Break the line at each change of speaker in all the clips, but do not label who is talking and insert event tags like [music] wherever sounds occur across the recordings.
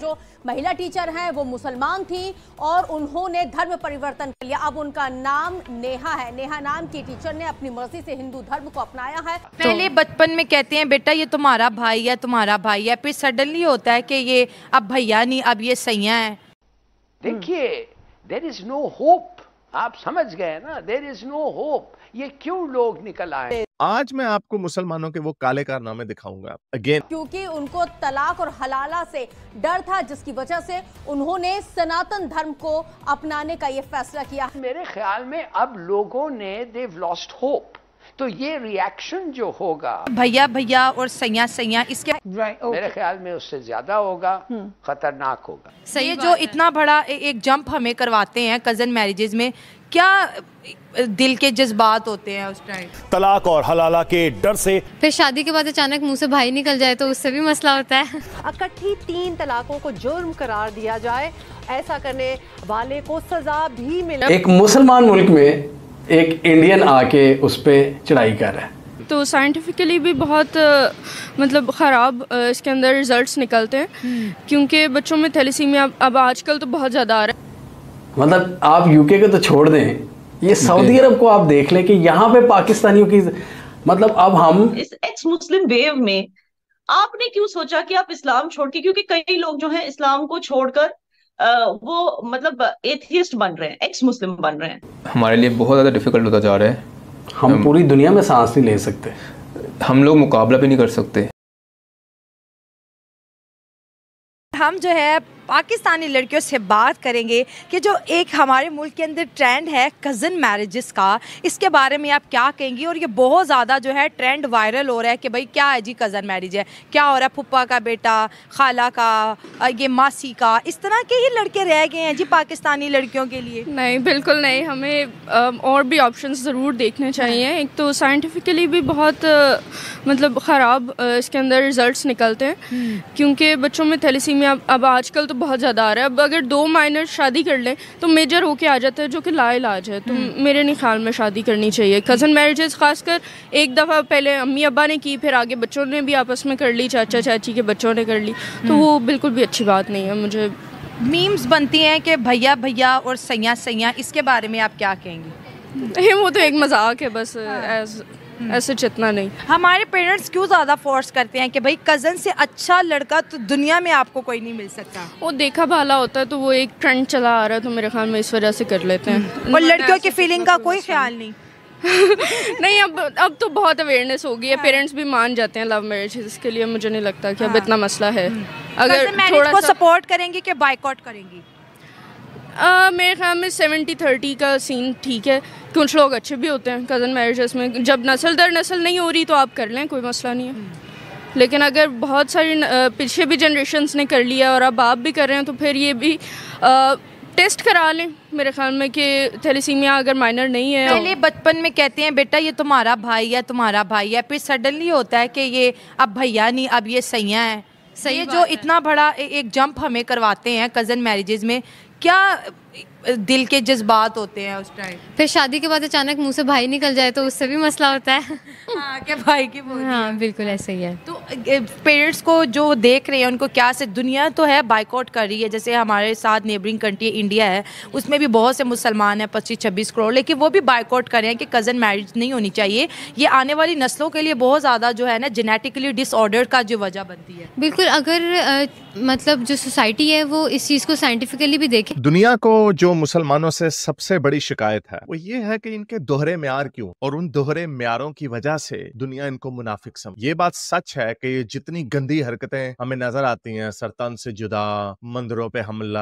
जो
महिला टीचर हैं वो मुसलमान थी और उन्होंने धर्म परिवर्तन कर लिया अब उनका नाम नेहा है नेहा नाम की टीचर ने अपनी मर्जी से हिंदू धर्म को अपनाया है तो- पहले बचपन में कहते हैं बेटा ये तुम्हारा भाई है तुम्हारा भाई है फिर सडनली होता है कि ये अब भैया नहीं अब ये सैया है
देखिए देर इज नो होप आप समझ गए ना देर इज नो होप ये क्यों लोग निकल आए
आज मैं आपको मुसलमानों के वो काले कारनामे दिखाऊंगा अगेन
क्योंकि उनको तलाक और हलाला से डर था जिसकी वजह
से उन्होंने सनातन धर्म
को अपनाने का ये फैसला किया मेरे ख्याल में अब लोगों ने देव लॉस्ट होप तो ये रिएक्शन जो होगा
भैया भैया और सैया सैया इसके right, okay. मेरे ख्याल
में उससे ज्यादा होगा हम्म। खतरनाक होगा सही जो
इतना बड़ा एक जंप हमें करवाते हैं कजन मैरिजेज में क्या दिल के जज्बात होते हैं उस टाइम
तलाक और हलाला के डर से
फिर शादी के बाद अचानक मुंह से भाई निकल जाए तो उससे भी मसला होता है इकट्ठी तीन तलाकों को जुर्म करार दिया जाए ऐसा करने वाले को सजा भी मिले एक मुसलमान मुल्क में
एक इंडियन आके उस पर चढ़ाई कर रहा है
तो साइंटिफिकली भी बहुत मतलब ख़राब इसके अंदर रिजल्ट्स निकलते हैं हम्म। क्योंकि बच्चों में थैलीसीमिया अब आजकल तो बहुत ज़्यादा आ रहा है
मतलब आप यूके को तो छोड़ दें ये सऊदी अरब को आप देख लें कि यहाँ पे पाकिस्तानियों की मतलब अब हम इस
एक्स मुस्लिम वेव में आपने क्यों सोचा कि आप इस्लाम छोड़ के क्योंकि कई लोग जो हैं इस्लाम को छोड़कर वो मतलब एथियस्ट बन रहे हैं एक्स मुस्लिम बन रहे हैं
हमारे लिए बहुत ज़्यादा डिफिकल्ट होता जा रहा है हम, हम पूरी दुनिया में सांस नहीं ले सकते हम लोग मुकाबला भी नहीं कर सकते
हम जो है पाकिस्तानी लड़कियों से बात करेंगे कि जो एक हमारे मुल्क के अंदर ट्रेंड है कज़न मैरिज़ का इसके बारे में आप क्या कहेंगी और ये बहुत ज़्यादा जो है ट्रेंड वायरल हो रहा है कि भाई क्या है जी कज़न मैरिज है क्या हो रहा है पुप्पा का बेटा खाला का ये
मासी का इस तरह के ही लड़के रह गए हैं जी पाकिस्तानी लड़कियों के लिए नहीं बिल्कुल नहीं हमें और भी ऑप्शन ज़रूर देखने चाहिए हाँ। एक तो साइंटिफिकली भी बहुत मतलब ख़राब इसके अंदर रिज़ल्ट निकलते हैं हम्म। क्योंकि बच्चों में थैलीसीमिया अब आजकल तो बहुत ज़्यादा आ रहा है अब अगर दो माइनर शादी कर लें तो मेजर होके आ जाता है जो कि ला इलाज है तो हम्म। मेरे नहीं ख्याल में शादी करनी चाहिए कज़न मैरिजेस खासकर एक दफ़ा पहले अम्मी अब्बा ने की फिर आगे बच्चों ने भी आपस में कर ली चाचा चाची के बच्चों ने कर ली तो हम्म। वो बिल्कुल भी अच्छी बात नहीं है मुझे मीम्स बनती हैं कि भैया भैया और सैया सैया इसके बारे में आप क्या कहेंगी वो तो एक मजाक है बस एज हाँ। हम्म। ऐसे
चेतना नहीं हमारे पेरेंट्स क्यों ज़्यादा फोर्स करते हैं कि भाई कज़न से अच्छा लड़का तो दुनिया में आपको कोई नहीं मिल सकता
वो देखा भाला होता है तो वो एक ट्रेंड चला आ रहा है तो मेरे ख्याल में इस वजह से कर लेते हैं हम्म। और लड़कियों की फीलिंग का कोई ख्याल नहीं [laughs] नहीं अब अब तो बहुत अवेयरनेस हो गई है पेरेंट्स हाँ। भी मान जाते हैं लव मैरिज इसके लिए मुझे नहीं लगता कि अब हाँ। इतना मसला है हम्म। अगर थोड़ा सा सपोर्ट करेंगी कि बाइकआउट करेंगी आ, मेरे ख्याल में सेवेंटी थर्टी का सीन ठीक है कुछ लोग अच्छे भी होते हैं कज़न मैरिजेस में जब नस्ल दर नस्ल नहीं हो रही तो आप कर लें कोई मसला नहीं है हम्म। लेकिन अगर बहुत सारी पीछे भी जनरेशन ने कर लिया और अब आप भी कर रहे हैं तो फिर ये भी आ, टेस्ट करा लें मेरे ख्याल में कि थैलीसीमिया अगर माइनर नहीं है पहले बचपन में कहते हैं बेटा ये तुम्हारा भाई है तुम्हारा भाई है फिर सडनली
होता है कि ये अब भैया नहीं अब ये सैया है सही जो है। इतना बड़ा एक जंप हमें करवाते हैं कज़न मैरिजेज में क्या दिल के जज्बात होते हैं उस टाइम फिर शादी के बाद अचानक मुंह से भाई निकल जाए तो उससे भी मसला होता है हाँ, क्या भाई की हाँ बिल्कुल ऐसे ही है तो पेरेंट्स को जो देख रहे हैं उनको क्या से दुनिया तो है बाइकआउट कर रही है जैसे हमारे साथ नेबरिंग कंट्री इंडिया है उसमें भी बहुत से मुसलमान हैं पच्चीस छब्बीस करोड़ लेकिन वो भी बाइकआउट कर रहे हैं कि कज़न मैरिज नहीं होनी चाहिए ये आने वाली नस्लों के लिए बहुत ज़्यादा जो है ना जेनेटिकली डिसऑर्डर का जो वजह बनती है बिल्कुल अगर आ, मतलब जो सोसाइटी है वो इस चीज़ को साइंटिफिकली भी देखे
दुनिया को जो मुसलमानों से सबसे बड़ी शिकायत है वो ये है कि इनके दोहरे म्यार क्यों और उन दोहरे म्यारों की वजह से दुनिया इनको मुनाफिक समझ ये बात सच है कि जितनी गंदी हरकतें हमें नजर आती हैं सरतन से जुदा मंदिरों पे हमला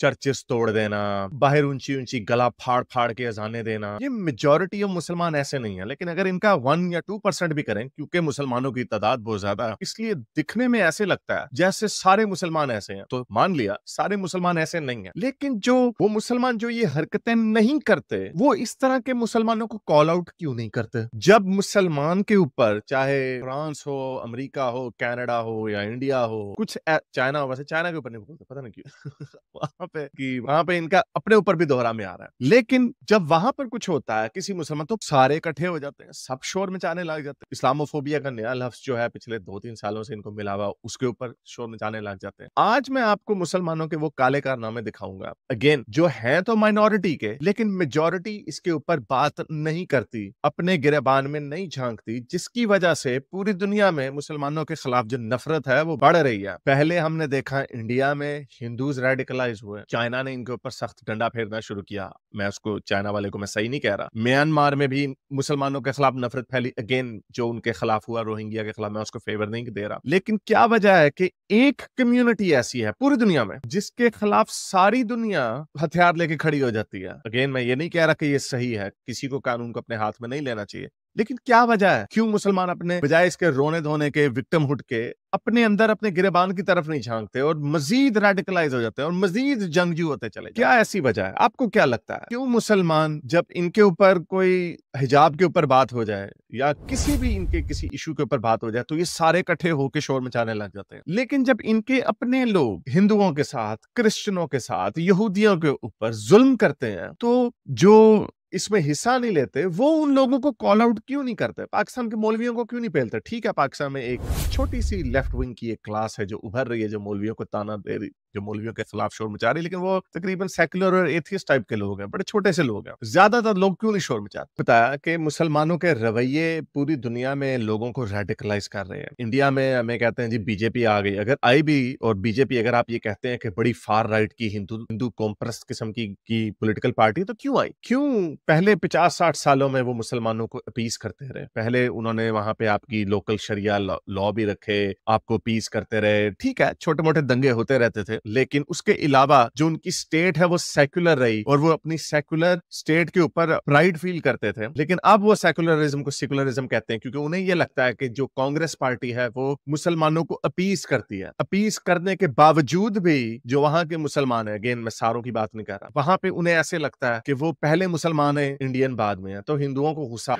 चर्चेस तोड़ देना बाहर ऊंची ऊंची गला फाड़ फाड़ के अजाने देना ये मेजोरिटी ऑफ मुसलमान ऐसे नहीं है लेकिन अगर इनका वन या टू परसेंट भी करें क्योंकि मुसलमानों की तादाद बहुत ज्यादा है इसलिए दिखने में ऐसे लगता है जैसे सारे मुसलमान ऐसे हैं तो मान लिया सारे मुसलमान ऐसे नहीं है लेकिन जो वो मुसलमान जो ये हरकतें नहीं करते वो इस तरह के मुसलमानों को कॉल आउट क्यों नहीं करते जब मुसलमान के ऊपर चाहे फ्रांस हो अमरीका अमेरिका हो कनाडा हो या इंडिया हो कुछ चाइना वैसे चाइना के ऊपर नहीं बोलते पता नहीं क्यों [laughs] वहां पे कि वहां पे इनका अपने ऊपर भी दोहरा में आ रहा है लेकिन जब वहां पर कुछ होता है किसी मुसलमान तो सारे इकट्ठे हो जाते हैं सब शोर मचाने लग जाते हैं इस्लामोफोबिया का नया लफ्ज जो है पिछले दो तीन सालों से इनको मिला हुआ उसके ऊपर शोर मचाने लग जाते हैं आज मैं आपको मुसलमानों के वो काले कारनामे दिखाऊंगा अगेन जो है तो माइनॉरिटी के लेकिन मेजोरिटी इसके ऊपर बात नहीं करती अपने गिरबान में नहीं झांकती जिसकी वजह से पूरी दुनिया में मुसलमान मुसलमानों के खिलाफ जो नफरत है वो बढ़ रही है पहले हमने देखा इंडिया में हिंदूज रेडिकलाइज हुए चाइना ने इनके ऊपर सख्त डंडा फेरना शुरू किया मैं उसको चाइना वाले को मैं सही नहीं कह रहा म्यांमार में भी मुसलमानों के खिलाफ नफरत फैली अगेन जो उनके खिलाफ हुआ रोहिंग्या के खिलाफ मैं उसको फेवर नहीं दे रहा लेकिन क्या वजह है कि एक कम्युनिटी ऐसी है पूरी दुनिया में जिसके खिलाफ सारी दुनिया हथियार लेके खड़ी हो जाती है अगेन मैं ये नहीं कह रहा कि ये सही है किसी को कानून को अपने हाथ में नहीं लेना चाहिए लेकिन क्या वजह है क्यों मुसलमान अपने बजाय इसके रोने धोने के विक्टिम हुट के अपने अंदर अपने गिरेबान की तरफ नहीं झांकते और मजीद रेडिकलाइज हो जाते हैं और मजीद जंगजू होते चले क्या ऐसी वजह है आपको क्या लगता है क्यों मुसलमान जब इनके ऊपर कोई हिजाब के ऊपर बात हो जाए या किसी भी इनके किसी इशू के ऊपर बात हो जाए तो ये सारे इकट्ठे होकर शोर मचाने लग जाते हैं लेकिन जब इनके अपने लोग हिंदुओं के साथ क्रिश्चनों के साथ यहूदियों के ऊपर जुल्म करते हैं तो जो इसमें हिस्सा नहीं लेते वो उन लोगों को कॉल आउट क्यों नहीं करते पाकिस्तान के मौलवियों को क्यों नहीं पहलते ठीक है पाकिस्तान में एक छोटी सी लेफ्ट विंग की एक क्लास है जो उभर रही है जो मौलवियों को ताना दे रही जो मौलवियों के खिलाफ शोर मचा रही लेकिन वो तकरीबन सेकुलर और एथियस टाइप के लोग हैं बड़े छोटे से लोग हैं ज्यादातर लोग क्यों नहीं शोर मचा बताया कि मुसलमानों के रवैये पूरी दुनिया में लोगों को रेडिकलाइज कर रहे हैं इंडिया में हमें कहते हैं जी बीजेपी आ गई अगर आई भी और बीजेपी अगर आप ये कहते हैं कि बड़ी फार राइट की हिंदू हिंदू कॉम्प्रेस किस्म की, की पोलिटिकल पार्टी तो क्यों आई क्यों पहले पचास साठ सालों में वो मुसलमानों को अपीस करते रहे पहले उन्होंने वहां पे आपकी लोकल शरिया लॉ भी रखे आपको अपीस करते रहे ठीक है छोटे मोटे दंगे होते रहते थे है लेकिन उसके अलावा जो उनकी स्टेट है वो सेक्युलर रही और वो अपनी सेक्युलर स्टेट के ऊपर प्राइड फील करते थे लेकिन अब वो सेक्युलरिज्म को सेक्युलरिज्म कहते हैं क्योंकि उन्हें ये लगता है कि जो कांग्रेस पार्टी है वो मुसलमानों को अपीस करती है अपीस करने के बावजूद भी जो वहां के मुसलमान है अगेन मैं सारों की बात नहीं कर रहा वहां पे उन्हें ऐसे लगता है कि वो पहले मुसलमान है इंडियन बाद में है तो हिंदुओं को गुस्सा